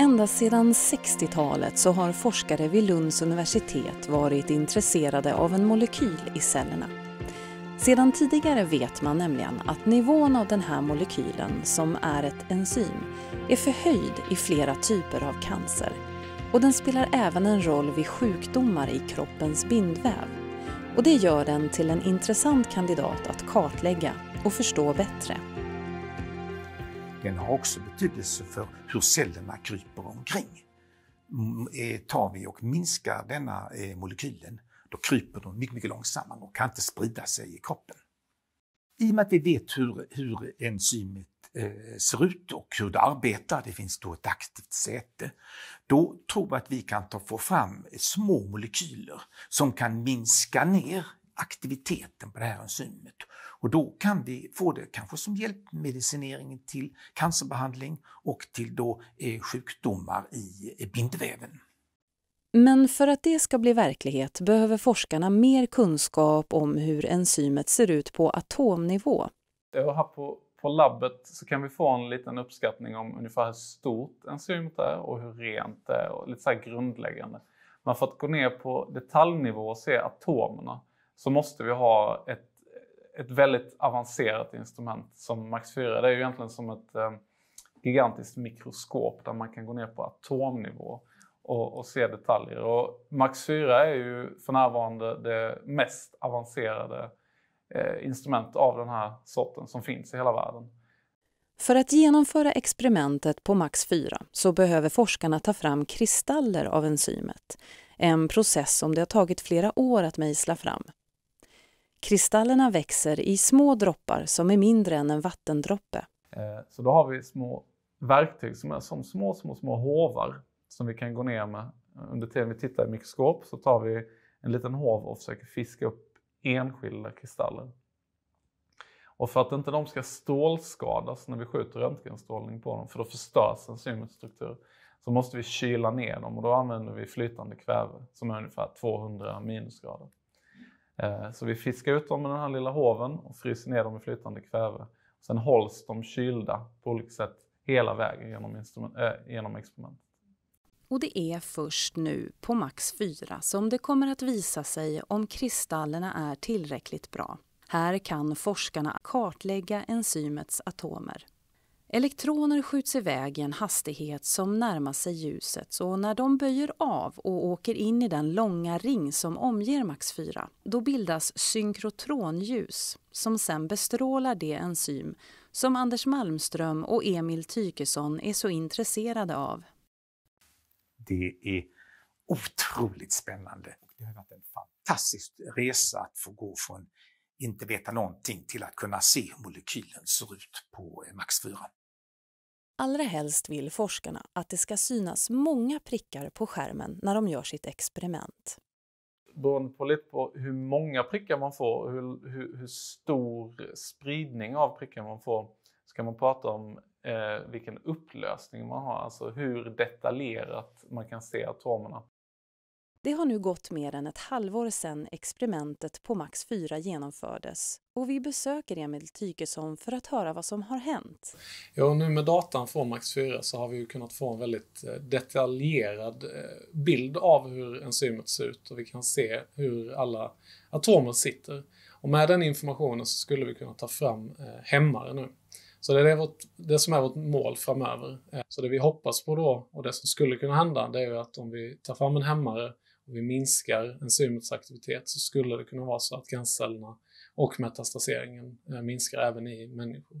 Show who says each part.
Speaker 1: Ända sedan 60-talet så har forskare vid Lunds universitet varit intresserade av en molekyl i cellerna. Sedan tidigare vet man nämligen att nivån av den här molekylen, som är ett enzym, är förhöjd i flera typer av cancer. Och den spelar även en roll vid sjukdomar i kroppens bindväv. Och det gör den till en intressant kandidat att kartlägga och förstå bättre.
Speaker 2: Den har också betydelse för hur cellerna kryper omkring. Mm, eh, tar vi och minskar denna eh, molekylen, då kryper de mycket, mycket långsammare och kan inte sprida sig i kroppen. I och med att vi vet hur, hur enzymet eh, ser ut och hur det arbetar, det finns då ett aktivt säte, då tror vi att vi kan ta, få fram små molekyler som kan minska ner aktiviteten på det här enzymet och då kan vi få det kanske som hjälpmedicinering till cancerbehandling och till då eh, sjukdomar i bindväven.
Speaker 1: Men för att det ska bli verklighet behöver forskarna mer kunskap om hur enzymet ser ut på atomnivå.
Speaker 3: Eh, här på, på labbet så kan vi få en liten uppskattning om ungefär hur stort enzymet är och hur rent det är och lite så grundläggande. Men för att gå ner på detaljnivå och se atomerna så måste vi ha ett ett väldigt avancerat instrument som Max 4. Det är ju egentligen som ett eh, gigantiskt mikroskop där man kan gå ner på atomnivå och, och, se detaljer. Och Max 4 är ju för närvarande det mest avancerade eh, instrument av den här sorten som finns i hela världen.
Speaker 1: För att genomföra experimentet på Max 4 så behöver forskarna ta fram kristaller av enzymet. En process som det har tagit flera år att mejsla fram. Kristallerna växer i små droppar som är mindre än en vattendroppe.
Speaker 3: Eh, så då har vi små verktyg som är som små, små, små hovar som vi kan gå ner med. Under tiden vi tittar i mikroskop så tar vi en liten hov och försöker fiska upp enskilda kristaller. Och för att inte de ska strålskadas när vi skjuter röntgenstrålning på dem, för då förstörs enzymets struktur, så måste vi kyla ner dem och då använder vi flytande kväve som är ungefär 200 minusgrader. Eh, så vi fiskar ut dem med den här lilla hoven och fryser ner dem i flytande kväve. Sen hålls de kylda på olika sätt hela vägen genom, äh, genom experimentet.
Speaker 1: Och det är först nu på max 4 som det kommer att visa sig om kristallerna är tillräckligt bra. Här kan forskarna kartlägga enzymets atomer. Elektroner skjuts iväg i en hastighet som närmar sig ljuset och när de böjer av och åker in i den långa ring som omger max 4, då bildas synkrotronljus som sen bestrålar det enzym som Anders Malmström och Emil Tykesson är så intresserade av.
Speaker 2: Det är otroligt spännande. Det har varit en fantastisk resa att få gå från inte veta någonting till att kunna se hur molekylen ser ut på Max 4.
Speaker 1: Allra helst vill forskarna att det ska synas många prickar på skärmen när de gör sitt experiment.
Speaker 2: Beroende
Speaker 3: på lite på hur många prickar man får hur, hur, hur, stor spridning av prickar man får ska man prata om eh, vilken upplösning man har, alltså hur detaljerat man kan se atomerna.
Speaker 1: Det har nu gått mer än ett halvår sedan experimentet på Max 4 genomfördes och vi besöker Emil Tykesson för att höra vad som har hänt.
Speaker 3: Ja, nu med datan från Max 4 så har vi kunnat få en väldigt eh, detaljerad eh, bild av hur enzymet ser ut och vi kan se hur alla atomer sitter. Och med den informationen så skulle vi kunna ta fram eh, hämmare nu. Så det är vårt, det som är vårt mål framöver. Så det vi hoppas på då och det som skulle kunna hända, det är ju att om vi tar fram en hämmare och vi minskar enzymets aktivitet så skulle det kunna vara så att cancercellerna och metastaseringen eh, minskar även i människor.